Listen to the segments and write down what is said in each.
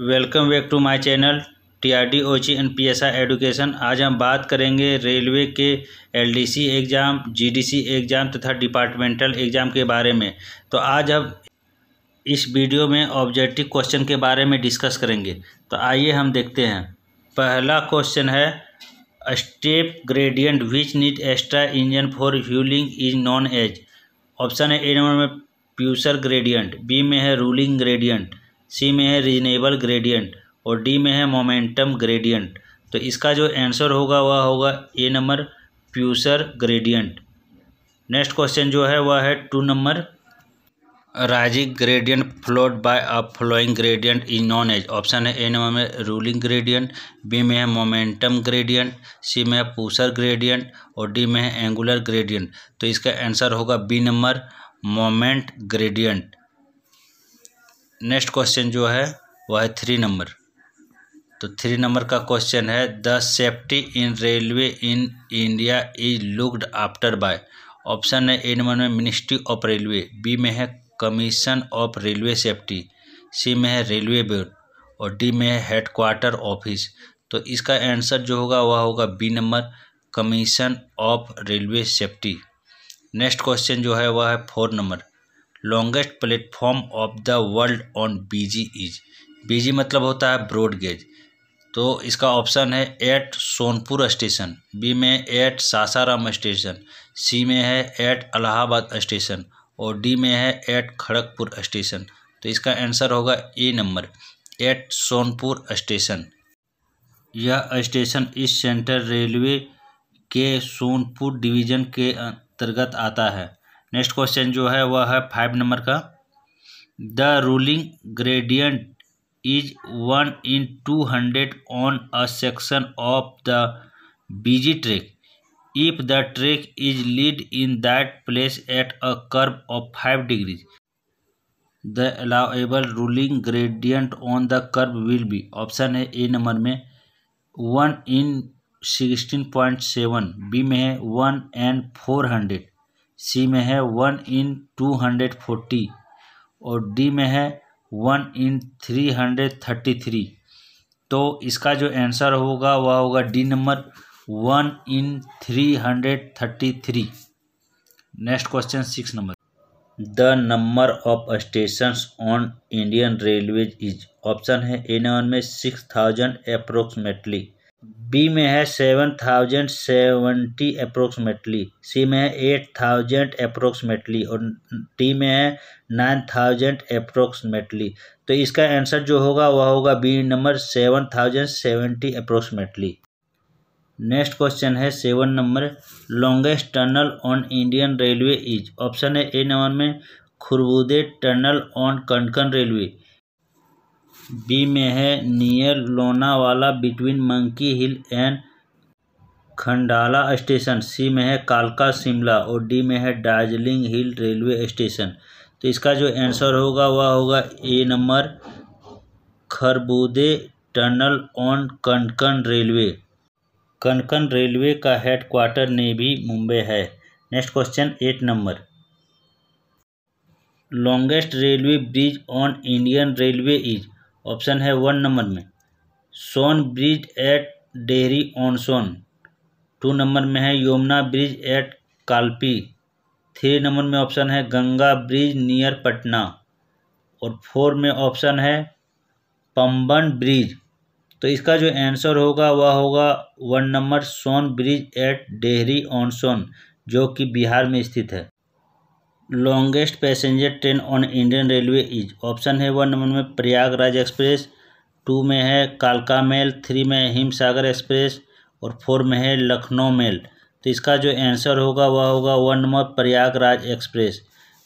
Welcome back to my channel T R ओची and P S education आज हम बात करेंगे रेलवे के एलडीसी एग्ज़ाम जीडीसी एग्ज़ाम तथा डिपार्टमेंटल एग्ज़ाम के बारे में तो आज हम इस वीडियो में ऑब्जेक्टिव क्वेश्चन के बारे में डिस्कस करेंगे तो आइए हम देखते हैं पहला क्वेश्चन है step gradient which need extra engine for hauling is known as option है ए नंबर में प्यूसर ग्रेडियंट बी में है रूलिंग ग्रेडियंट सी में है रीजनेबल ग्रेडियंट और डी में है मोमेंटम ग्रेडियंट तो इसका जो आंसर होगा वह होगा A number pusher gradient next question जो है वह है two number rising gradient followed by a falling gradient is known as option है ए नंबर में रूलिंग ग्रेडियंट बी में है मोमेंटम ग्रेडियंट सी में है पूसर ग्रेडियंट और डी में है एंगुलर ग्रेडियंट तो इसका आंसर होगा B number moment gradient next question जो है वह है थ्री नंबर तो थ्री नंबर का क्वेश्चन है the safety in railway in India is looked after by option है ए नंबर में मिनिस्ट्री ऑफ रेलवे बी में है commission of railway safety C में है रेलवे बोर्ड और डी में है हेड क्वार्टर ऑफिस तो इसका आंसर जो होगा वह होगा B number commission of railway safety next question जो है वह है four number longest platform of the world on BG is BG मतलब होता है ब्रॉड गेज तो इसका ऑप्शन है एट सोनपुर स्टेशन बी में एट सासाराम स्टेशन सी में है एट अलाहाबाद स्टेशन और डी में है एट खड़गपुर स्टेशन तो इसका आंसर होगा A number at Sonpur station यह स्टेशन इस सेंट्रल रेलवे के सोनपुर डिवीज़न के अंतर्गत आता है नेक्स्ट क्वेश्चन जो है वह है फाइव नंबर का the ruling gradient is one in two hundred on a section of the BG track if the track is laid in that place at a curve of five degrees the allowable ruling gradient on the curve will be option है A number में one in sixteen point seven B में है one and four hundred C में है one in two hundred forty और D में है one in three hundred thirty three तो इसका जो आंसर होगा वह होगा D number one in three hundred thirty three next question six number the number of station on Indian railways is option है ए नंबर में सिक्स थाउजेंड अप्रोक्सीमेटली बी में है seven thousand seventy approximately C में है eight thousand approximately और D में है nine thousand approximately तो इसका आंसर जो होगा वह होगा B number seven thousand seventy approximately next question है seven number longest tunnel on Indian railway is option है ए नंबर में Karbude tunnel on Konkan railway B में है near Lonavala between monkey hill and Khandala station C में है कालका शिमला और डी में है दार्जिलिंग हिल रेलवे स्टेशन तो इसका जो आंसर होगा वह होगा A number Karbude tunnel on Konkan railway Konkan railway का हेड क्वार्टर नेवी मुंबई है next question eight number longest railway bridge on Indian railway is option है वन नंबर में Son bridge at Dehri on Son two number में है Yamuna bridge at Kalpi three number में option है Ganga bridge near Patna और four में ऑप्शन है पम्बन ब्रिज तो इसका जो आंसर होगा वह होगा one number Son bridge at Dehri on Son जो कि बिहार में स्थित है longest passenger train on Indian railway is option है वन नंबर में प्रयागराज एक्सप्रेस टू में है कालका मेल थ्री में है हिमसागर एक्सप्रेस और फोर में है लखनऊ मेल तो इसका जो आंसर होगा वह होगा one number Prayagraj express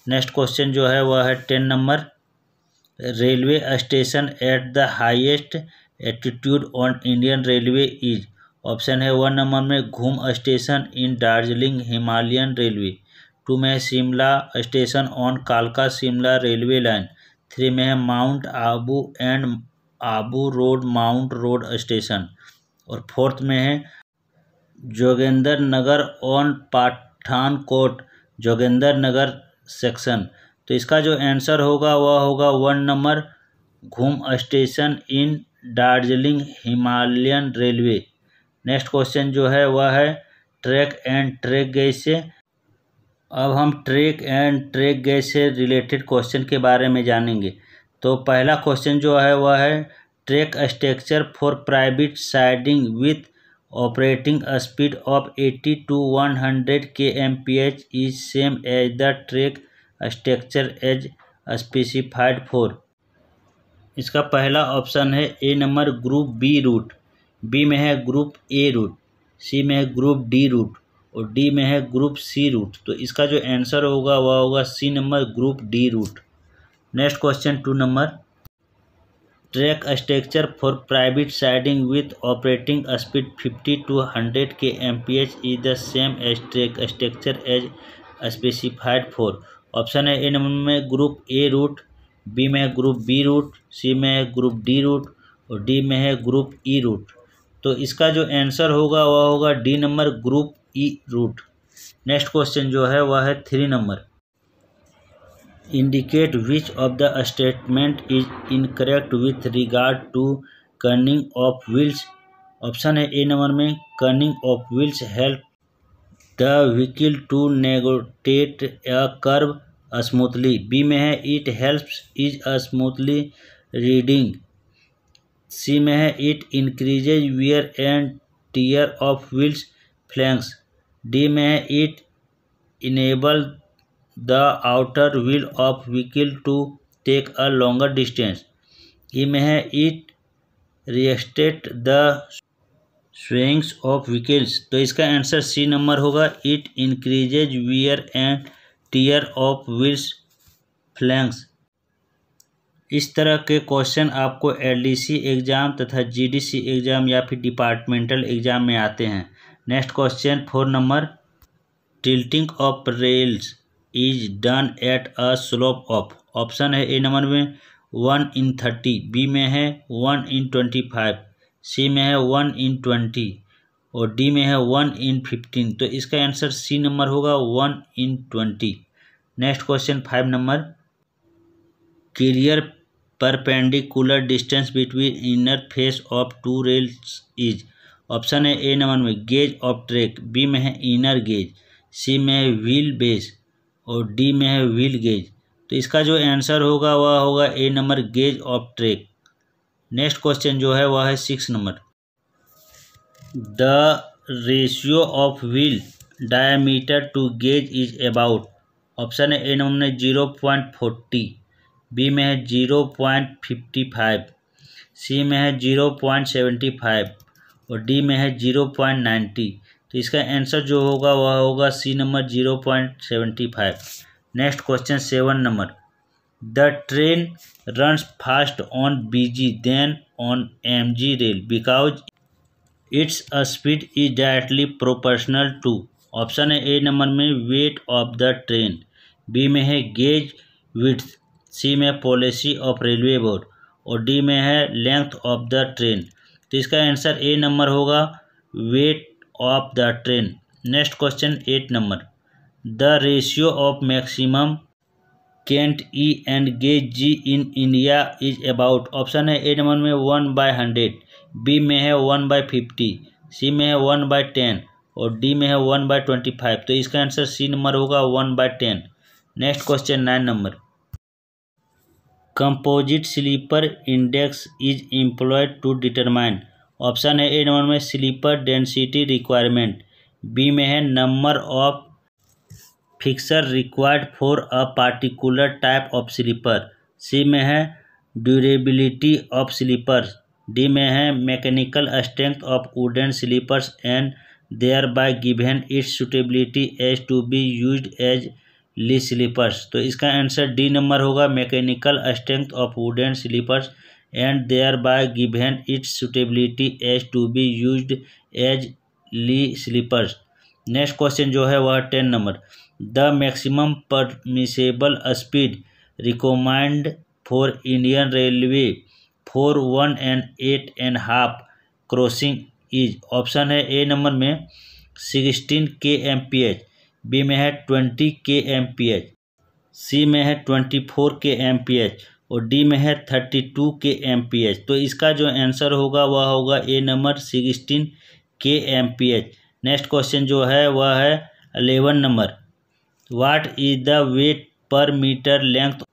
next question जो है वह है ten number railway station at the highest altitude on Indian railway is option है वन नंबर में Ghum station in Darjeeling Himalayan railway two में है शिमला स्टेशन ऑन कालका शिमला रेलवे लाइन थ्री में है mount Abu and Abu road mount road station और फोर्थ में है जोगेंद्र नगर ऑन पाठानकोट जोगेंद्र नगर सेक्शन तो इसका जो आंसर होगा वह होगा one number Ghum station in Darjeeling Himalayan railway next question जो है वह है ट्रैक एंड ट्रैक गेज से अब हम ट्रैक एंड ट्रैक गैस से रिलेटेड क्वेश्चन के बारे में जानेंगे तो पहला क्वेश्चन जो है वह है track structure for private siding with operating speed of 80 to 100 K M P H is same as the track structure as specified for इसका पहला ऑप्शन है A number group B route B में है group A route C में है group D route और D में है ग्रुप सी रूट तो इसका जो आंसर होगा वह होगा C number group D route next question two number track structure for private siding with operating speed 50 to 100 K M P H is the same as track structure as specified for option है A number में group A route B में है group B route C में है group D route और D में है group E root तो इसका जो आंसर होगा वह होगा D number group E route next question जो है वह है three number indicate which of the statement is incorrect with regard to coning of wheels option है ए नंबर में coning of wheels help the vehicle to negotiate a curve smoothly B में है it helps is smoothly riding C में है it increases wear and tear of wheels flanks D में it enable the outer wheel of vehicle to take a longer distance E में है it restate the swings of vehicles तो इसका answer C number होगा it increases wear and tear of wheels flanks इस तरह के question आपको LDC exam तथा जीडीसी एग्ज़ाम या फिर डिपार्टमेंटल एग्ज़ाम में आते हैं next question four number tilting of rails is done at a slope of option है ए नंबर में वन इन थर्टी बी में है one in twenty five C में है वन इन ट्वेंटी और डी में है वन इन फिफ्टीन तो इसका आंसर सी नंबर होगा one in twenty next question five number clear perpendicular distance between inner face of two rails is option है A number में गेज ऑफ ट्रैक बी में है inner gaze सी में है wheel base और D में है व्हील गेज तो इसका जो आंसर होगा वह होगा A number gauge of track next question जो है वह है six number the ratio of wheel diameter to gauge is about option है ए नंबर में जीरो पॉइंट फोर्टी बी में है zero point fifty five C में है जीरो पॉइंट सेवेंटी फाइव और डी में है जीरो पॉइंट नाइन्टी तो इसका आंसर जो होगा वह होगा C number zero point seventy five next question seven number the train runs fast on BG than on M G rail because it's a speed is directly proportional to option है A number में weight of the train B में है gauge with C में policy of railway board और D में है length of the train तो इसका आंसर ए नंबर होगा weight of the train next question eight number the ratio of maximum cant E and gauge G in India is about option है A number में one by hundred B में है one by fifty C में है one by ten और D में है one by twenty five तो इसका आंसर सी नंबर होगा one by ten next question nine number composite sleeper index is employed to determine option है ए नंबर में स्लीपर डेंसिटी रिक्वायरमेंट बी में है number of fixer required for a particular type of sleeper C में है durability of sleepers D में है mechanical strength of wooden sleepers and thereby given its suitability as to be use as ली sleepers तो इसका answer D number होगा mechanical strength of wooden sleepers and thereby given its suitability as to be use as ली sleepers next question जो है वह ten number the maximum permissible speed recommend for Indian railway for one and eight and half crossing is option है A number में sixteen K M P H B में है twenty K M P H C में है twenty four K M P H और D में है thirty two K M P H तो इसका जो आंसर होगा वह होगा A number sixteen K M P H next question जो है वह है eleven number what is the weight per meter length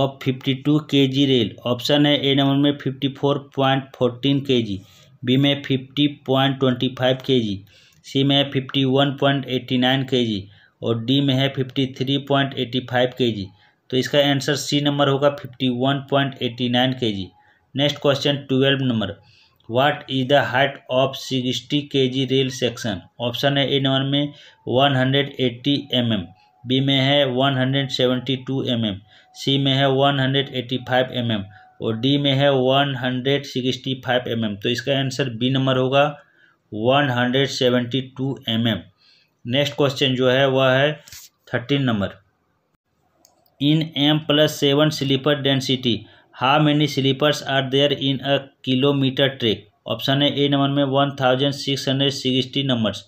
of fifty two K G rail option है ए नंबर में fifty four point fourteen K G B में fifty point twenty five K G C में है fifty one point eighty nine K G और D में है fifty three point eighty five K G तो इसका answer C number होगा fifty one point eighty nine K G next question twelve number what is the height of sixty K G rail section option है A number में one hundred eighty M M B में है one hundred seventy two M M C में है one hundred eighty five M M और D में है one hundred sixty five M M तो इसका आंसर बी नंबर होगा one hundred seventy two M M next question जो है वह है thirteen number in M plus seven sleeper density how many sleepers are there in a kilometer track option है A number में one thousand six hundred sixty numbers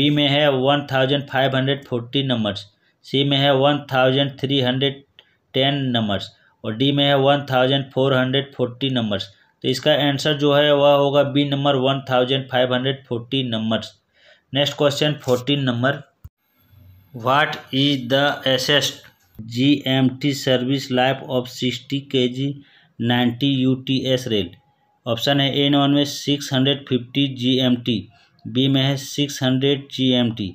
B में है one thousand five hundred forty numbers C में है one thousand three hundred ten numbers और D में है one thousand four hundred forty numbers तो इसका आंसर जो है वह होगा B number one thousand five hundred forty number next question fourteen number what is the assessed G M T service life of sixty K G ninety U T S rail option है A नॉन में six hundred fifty G M T B में है six hundred G M T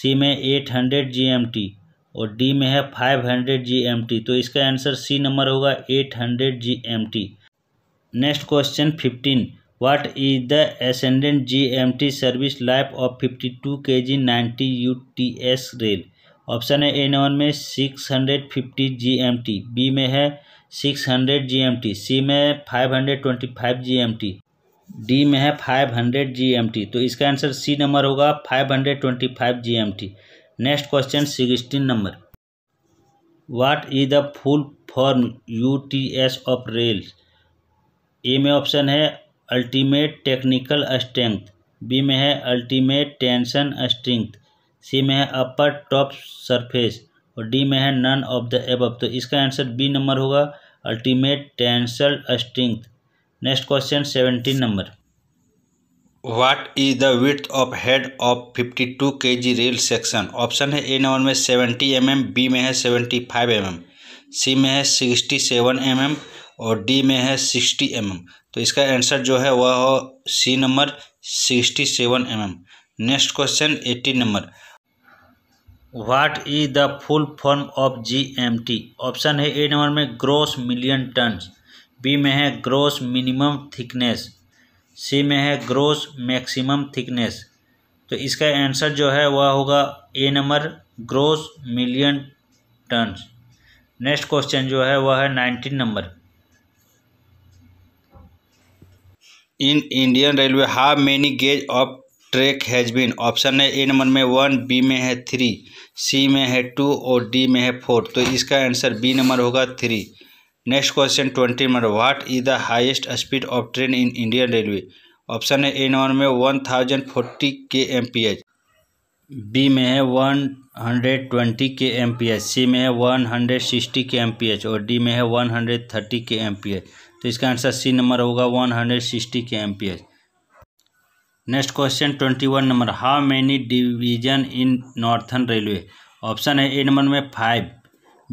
C में eight hundred G M T और D में है five hundred G M T तो इसका आंसर सी नंबर होगा eight hundred G M T next question fifteen what is the ascendant GMT service life of fifty two K G ninety U T S rail option है A number में six hundred fifty G M T B में है six hundred G M T C में five hundred twenty five G M T D में है five hundred G M T तो इसका answer C number होगा five hundred twenty five G M T next question sixteen number what is the full form U T S of rails A में option है ultimate technical strength B में है ultimate tension strength C में है upper top surface और D में है none of the above तो इसका आंसर बी नंबर होगा ultimate tensile strength next question seventeen number what is the width of head of fifty two K G rail section option है A number में seventy M M B में है seventy five M M C में है sixty seven M M और D में है sixty M mm. तो इसका आंसर जो है वह हो C number sixty seven M M next question eighteen number what is the full form of G M T option है ए नंबर में ग्रोस मिलियन टन्स बी में है ग्रोस मिनिमम थिकनेस सी में है ग्रोस मैक्सिमम थिकनेस तो इसका answer जो है वह होगा A number gross million tons next question जो है वह है nineteen number in Indian railway how many gauge of track has been option है ए नंबर में वन बी में है थ्री सी में है टू और डी में है फोर तो इसका आंसर बी नंबर होगा three next question twenty number what is the highest speed of train in Indian railway option है ए नंबर में one thousand forty K M P H B में है one hundred twenty K M P H C में है one hundred sixty K M P H और D में है one hundred thirty K M P H तो इसका answer C number होगा one hundred sixty K M next question twenty one number how many division in northern railway option है A number में five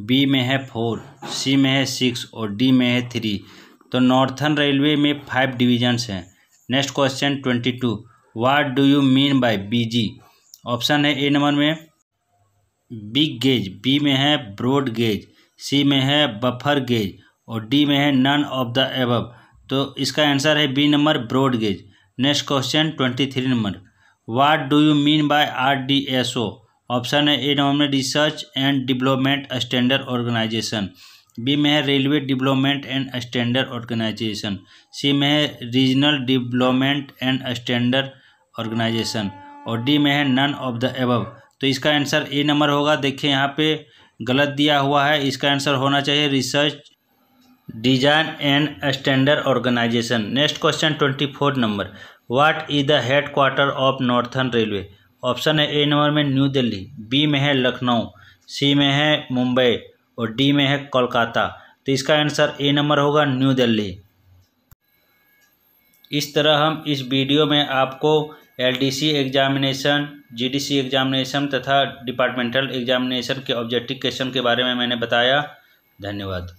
B में है four सी में है six और डी में है थ्री तो नॉर्थन रेलवे में फाइव डिवीजन्स हैं next question twenty two what do you mean by BG option है ए नंबर में बिग गेज बी में है ब्रॉड गेज सी में है बफर गेज और डी में है नन ऑफ द एबव तो इसका आंसर है B number broad gauge next question twenty three number what do you mean by R D S O option है ए नंबर में research and development standard organisation B में है railway development and standard organisation C में है regional development and standard organisation और D में है none of the above तो इसका आंसर ए नंबर होगा देखिए यहाँ पे गलत दिया हुआ है इसका आंसर होना चाहिए research design and standard organisation next question twenty four number what is the head quarter of northern railway option है ए नंबर में न्यू दिल्ली बी में है लखनऊ सी में है मुंबई और डी में है कोलकाता तो इसका आंसर ए नंबर होगा न्यू दिल्ली इस तरह हम इस वीडियो में आपको एलडीसी एग्जामिनेशन जीडीसी एग्जामिनेशन तथा डिपार्टमेंटल एग्जामिनेशन के ऑब्जेक्टिव क्वेश्चन के बारे में मैंने बताया धन्यवाद